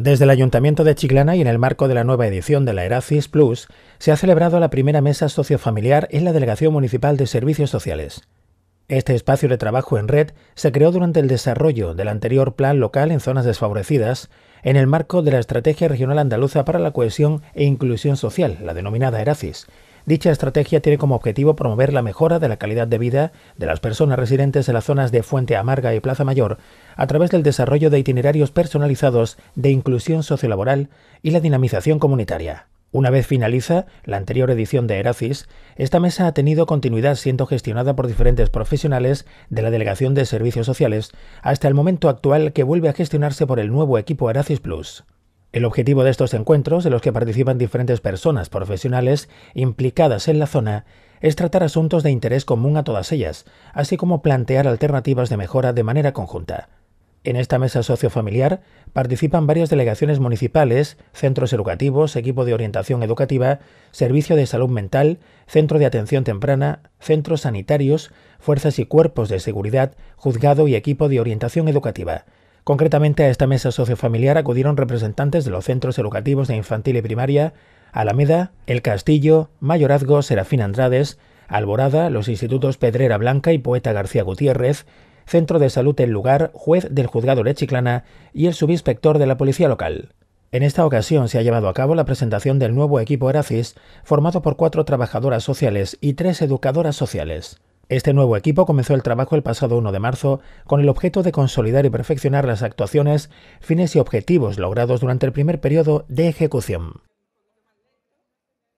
Desde el Ayuntamiento de Chiclana y en el marco de la nueva edición de la Eracis Plus, se ha celebrado la primera mesa sociofamiliar en la Delegación Municipal de Servicios Sociales. Este espacio de trabajo en red se creó durante el desarrollo del anterior plan local en zonas desfavorecidas, en el marco de la Estrategia Regional Andaluza para la Cohesión e Inclusión Social, la denominada Eracis, Dicha estrategia tiene como objetivo promover la mejora de la calidad de vida de las personas residentes en las zonas de Fuente Amarga y Plaza Mayor a través del desarrollo de itinerarios personalizados de inclusión sociolaboral y la dinamización comunitaria. Una vez finaliza la anterior edición de Eracis, esta mesa ha tenido continuidad siendo gestionada por diferentes profesionales de la Delegación de Servicios Sociales hasta el momento actual que vuelve a gestionarse por el nuevo equipo Eracis Plus. El objetivo de estos encuentros, en los que participan diferentes personas profesionales implicadas en la zona, es tratar asuntos de interés común a todas ellas, así como plantear alternativas de mejora de manera conjunta. En esta mesa sociofamiliar participan varias delegaciones municipales, centros educativos, equipo de orientación educativa, servicio de salud mental, centro de atención temprana, centros sanitarios, fuerzas y cuerpos de seguridad, juzgado y equipo de orientación educativa. Concretamente a esta mesa sociofamiliar acudieron representantes de los centros educativos de infantil y primaria, Alameda, El Castillo, Mayorazgo, Serafín Andrades, Alborada, los institutos Pedrera Blanca y Poeta García Gutiérrez, Centro de Salud El Lugar, juez del juzgado Lechiclana y el subinspector de la policía local. En esta ocasión se ha llevado a cabo la presentación del nuevo equipo Eracis, formado por cuatro trabajadoras sociales y tres educadoras sociales. Este nuevo equipo comenzó el trabajo el pasado 1 de marzo con el objeto de consolidar y perfeccionar las actuaciones, fines y objetivos logrados durante el primer periodo de ejecución.